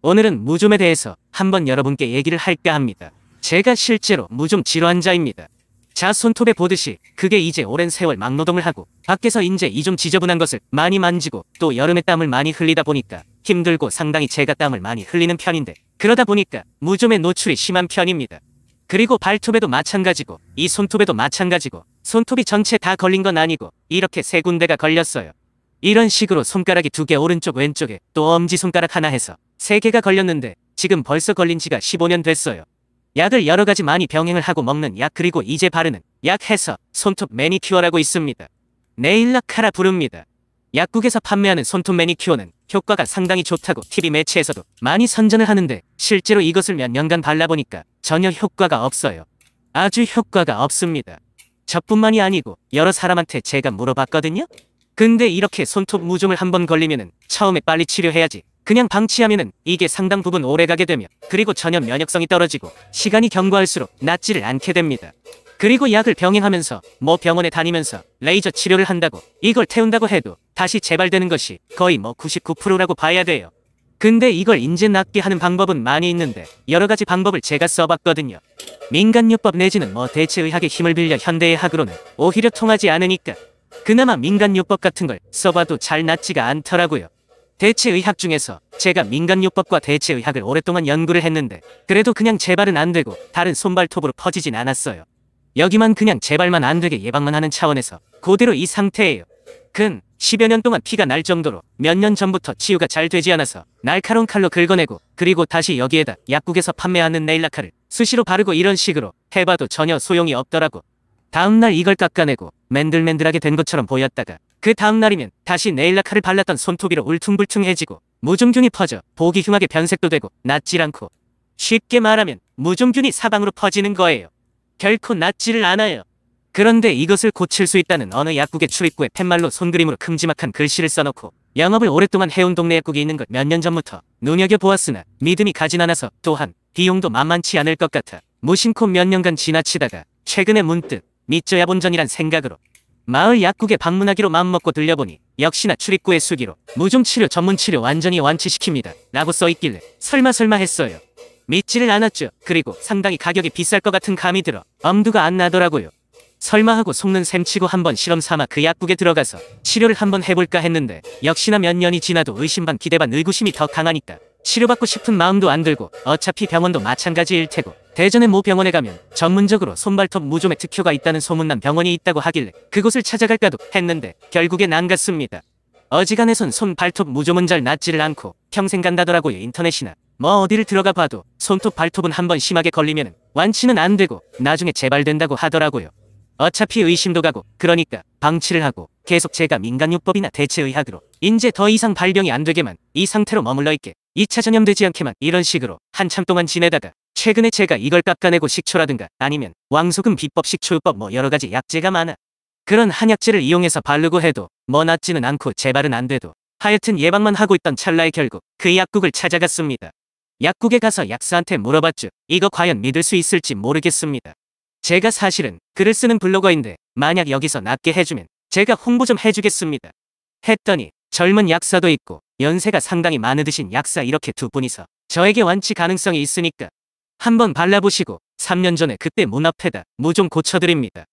오늘은 무좀에 대해서 한번 여러분께 얘기를 할까 합니다. 제가 실제로 무좀 질환자입니다. 자 손톱에 보듯이 그게 이제 오랜 세월 막노동을 하고 밖에서 인제 이 좀 지저분한 것을 많이 만지고 또 여름에 땀을 많이 흘리다 보니까 힘들고 상당히 제가 땀을 많이 흘리는 편인데 그러다 보니까 무좀의 노출이 심한 편입니다. 그리고 발톱에도 마찬가지고 이 손톱에도 마찬가지고 손톱이 전체 다 걸린 건 아니고 이렇게 세 군데가 걸렸어요. 이런 식으로 손가락이 두 개 오른쪽 왼쪽에 또 엄지손가락 하나 해서 3개가 걸렸는데 지금 벌써 걸린 지가 15년 됐어요. 약을 여러 가지 많이 병행을 하고 먹는 약 그리고 이제 바르는 약 해서 손톱 매니큐어라고 있습니다. 네일라카라 부릅니다. 약국에서 판매하는 손톱 매니큐어는 효과가 상당히 좋다고 TV 매체에서도 많이 선전을 하는데 실제로 이것을 몇 년간 발라보니까 전혀 효과가 없어요. 아주 효과가 없습니다. 저뿐만이 아니고 여러 사람한테 제가 물어봤거든요? 근데 이렇게 손톱 무좀을 한번 걸리면 처음에 빨리 치료해야지 그냥 방치하면은 이게 상당 부분 오래가게 되며 그리고 전혀 면역성이 떨어지고 시간이 경과할수록 낫지를 않게 됩니다. 그리고 약을 병행하면서 뭐 병원에 다니면서 레이저 치료를 한다고 이걸 태운다고 해도 다시 재발되는 것이 거의 뭐 99%라고 봐야 돼요. 근데 이걸 인제 낫게 하는 방법은 많이 있는데 여러 가지 방법을 제가 써봤거든요. 민간요법 내지는 뭐 대체의학의 힘을 빌려 현대의 학으로는 오히려 통하지 않으니까 그나마 민간요법 같은 걸 써봐도 잘 낫지가 않더라고요. 대체의학 중에서 제가 민간요법과 대체의학을 오랫동안 연구를 했는데 그래도 그냥 재발은안 되고 다른 손발톱으로 퍼지진 않았어요. 여기만 그냥 재발만안 되게 예방만 하는 차원에서 그대로 이 상태예요. 근 10여 년 동안 피가 날 정도로 몇 년 전부터 치유가 잘 되지 않아서 날카로운 칼로 긁어내고 그리고 다시 여기에다 약국에서 판매하는 네일라카를 수시로 바르고 이런 식으로 해봐도 전혀 소용이 없더라고. 다음날 이걸 깎아내고 맨들맨들하게 된 것처럼 보였다가 그 다음 날이면 다시 네일라카를 발랐던 손톱이로 울퉁불퉁해지고 무중균이 퍼져 보기 흉하게 변색도 되고 낫질 않고 쉽게 말하면 무중균이 사방으로 퍼지는 거예요. 결코 낫지를 않아요. 그런데 이것을 고칠 수 있다는 어느 약국의 출입구에 팻말로 손그림으로 큼지막한 글씨를 써놓고 영업을 오랫동안 해온 동네 약국이 있는 걸 몇 년 전부터 눈여겨보았으나 믿음이 가진 않아서 또한 비용도 만만치 않을 것 같아 무심코 몇 년간 지나치다가 최근에 문득 믿져야 본전이란 생각으로 마을 약국에 방문하기로 마음먹고 들려보니 역시나 출입구의 수기로 무좀치료 전문치료 완전히 완치시킵니다 라고 써있길래 설마 설마 했어요 믿지를 않았죠 그리고 상당히 가격이 비쌀 것 같은 감이 들어 엄두가 안 나더라고요 설마 하고 속는 셈치고 한번 실험 삼아 그 약국에 들어가서 치료를 한번 해볼까 했는데 역시나 몇 년이 지나도 의심 반 기대 반 의구심이 더 강하니까 치료받고 싶은 마음도 안 들고 어차피 병원도 마찬가지일 테고 대전의 모 병원에 가면 전문적으로 손발톱 무좀의 특효가 있다는 소문난 병원이 있다고 하길래 그곳을 찾아갈까도 했는데 결국엔 안 갔습니다. 어지간해선 손발톱 무좀은 잘 낫지를 않고 평생 간다더라고요 인터넷이나 뭐 어디를 들어가 봐도 손톱 발톱은 한번 심하게 걸리면 완치는 안 되고 나중에 재발된다고 하더라고요. 어차피 의심도 가고 그러니까 방치를 하고 계속 제가 민간요법이나 대체의학으로 이제 더 이상 발병이 안 되게만 이 상태로 머물러 있게 2차 전염되지 않게만 이런 식으로 한참 동안 지내다가 최근에 제가 이걸 깎아내고 식초라든가 아니면 왕소금 비법 식초요법 뭐 여러가지 약재가 많아 그런 한약재를 이용해서 바르고 해도 뭐 낫지는 않고 재발은 안 돼도 하여튼 예방만 하고 있던 찰나에 결국 그 약국을 찾아갔습니다. 약국에 가서 약사한테 물어봤죠. 이거 과연 믿을 수 있을지 모르겠습니다. 제가 사실은 글을 쓰는 블로거인데 만약 여기서 낫게 해주면 제가 홍보 좀 해주겠습니다. 했더니 젊은 약사도 있고 연세가 상당히 많으드신 약사 이렇게 두 분이서 저에게 완치 가능성이 있으니까 한번 발라보시고 3년 전에 그때 문 앞에다 무좀 고쳐드립니다.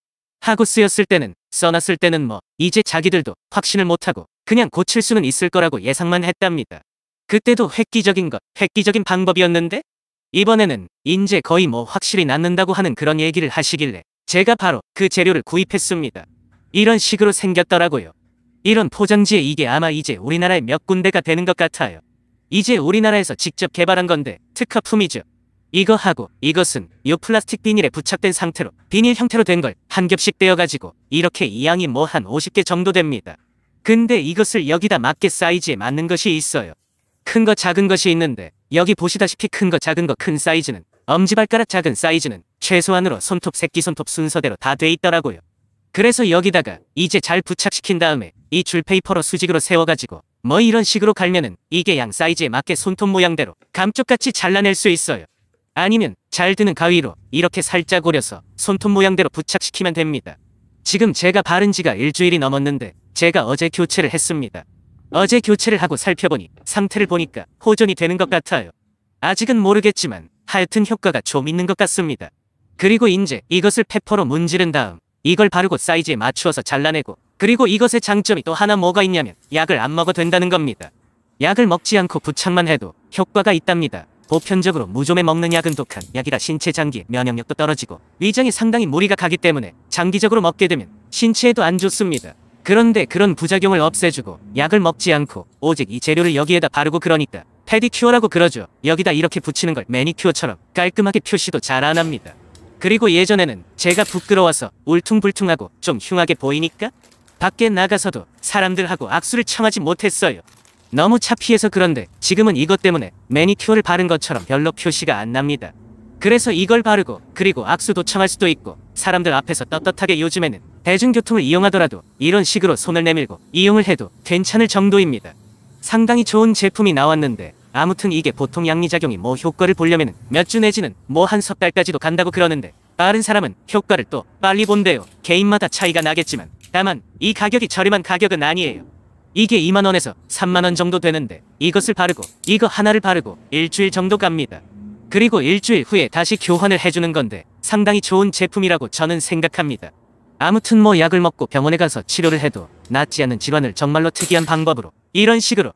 하고 쓰였을 때는 써놨을 때는 뭐 이제 자기들도 확신을 못하고 그냥 고칠 수는 있을 거라고 예상만 했답니다. 그때도 획기적인 것, 획기적인 방법이었는데 이번에는 인제 거의 뭐 확실히 낫는다고 하는 그런 얘기를 하시길래 제가 바로 그 재료를 구입했습니다. 이런 식으로 생겼더라고요. 이런 포장지에 이게 아마 이제 우리나라에 몇 군데가 되는 것 같아요. 이제 우리나라에서 직접 개발한 건데 특허품이죠. 이거 하고 이것은 요 플라스틱 비닐에 부착된 상태로 비닐 형태로 된 걸 한 겹씩 떼어가지고 이렇게 이 양이 뭐 한 50개 정도 됩니다. 근데 이것을 여기다 맞게 사이즈에 맞는 것이 있어요. 큰 거 작은 것이 있는데 여기 보시다시피 큰 거 작은 거 큰 사이즈는 엄지발가락 작은 사이즈는 최소한으로 손톱 새끼손톱 순서대로 다 돼 있더라고요. 그래서 여기다가 이제 잘 부착시킨 다음에 이 줄 페이퍼로 수직으로 세워가지고 뭐 이런 식으로 갈면은 이게 양 사이즈에 맞게 손톱 모양대로 감쪽같이 잘라낼 수 있어요. 아니면 잘 드는 가위로 이렇게 살짝 오려서 손톱 모양대로 부착시키면 됩니다. 지금 제가 바른 지가 일주일이 넘었는데 제가 어제 교체를 했습니다. 어제 교체를 하고 살펴보니 상태를 보니까 호전이 되는 것 같아요. 아직은 모르겠지만 하여튼 효과가 좀 있는 것 같습니다. 그리고 이제 이것을 페퍼로 문지른 다음 이걸 바르고 사이즈에 맞추어서 잘라내고 그리고 이것의 장점이 또 하나 뭐가 있냐면 약을 안 먹어 된다는 겁니다. 약을 먹지 않고 부착만 해도 효과가 있답니다. 보편적으로 무좀에 먹는 약은 독한 약이라 신체 장기 면역력도 떨어지고 위장에 상당히 무리가 가기 때문에 장기적으로 먹게 되면 신체에도 안 좋습니다. 그런데 그런 부작용을 없애주고 약을 먹지 않고 오직 이 재료를 여기에다 바르고 그러니까 페디큐어라고 그러죠. 여기다 이렇게 붙이는 걸 매니큐어처럼 깔끔하게 표시도 잘 안 합니다. 그리고 예전에는 제가 부끄러워서 울퉁불퉁하고 좀 흉하게 보이니까 밖에 나가서도 사람들하고 악수를 청하지 못했어요. 너무 차피해서 그런데 지금은 이것 때문에 매니큐어를 바른 것처럼 별로 표시가 안 납니다. 그래서 이걸 바르고 그리고 악수도 청할 수도 있고 사람들 앞에서 떳떳하게 요즘에는 대중교통을 이용하더라도 이런 식으로 손을 내밀고 이용을 해도 괜찮을 정도입니다. 상당히 좋은 제품이 나왔는데 아무튼 이게 보통 양리작용이 뭐 효과를 보려면 몇 주 내지는 뭐 한 석 달까지도 간다고 그러는데 빠른 사람은 효과를 또 빨리 본대요. 개인마다 차이가 나겠지만 다만 이 가격이 저렴한 가격은 아니에요. 이게 2만원에서 3만원 정도 되는데 이것을 바르고 이거 하나를 바르고 일주일 정도 갑니다. 그리고 일주일 후에 다시 교환을 해주는 건데 상당히 좋은 제품이라고 저는 생각합니다. 아무튼 뭐 약을 먹고 병원에 가서 치료를 해도 낫지 않은 질환을 정말로 특이한 방법으로 이런 식으로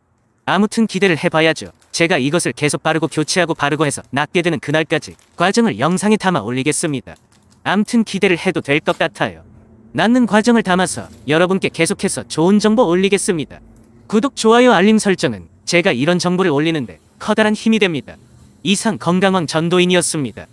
아무튼 기대를 해봐야죠. 제가 이것을 계속 바르고 교체하고 바르고 해서 낫게 되는 그날까지 과정을 영상에 담아 올리겠습니다. 암튼 기대를 해도 될 것 같아요. 낫는 과정을 담아서 여러분께 계속해서 좋은 정보 올리겠습니다. 구독, 좋아요, 알림 설정은 제가 이런 정보를 올리는데 커다란 힘이 됩니다. 이상 건강왕 전도인이었습니다.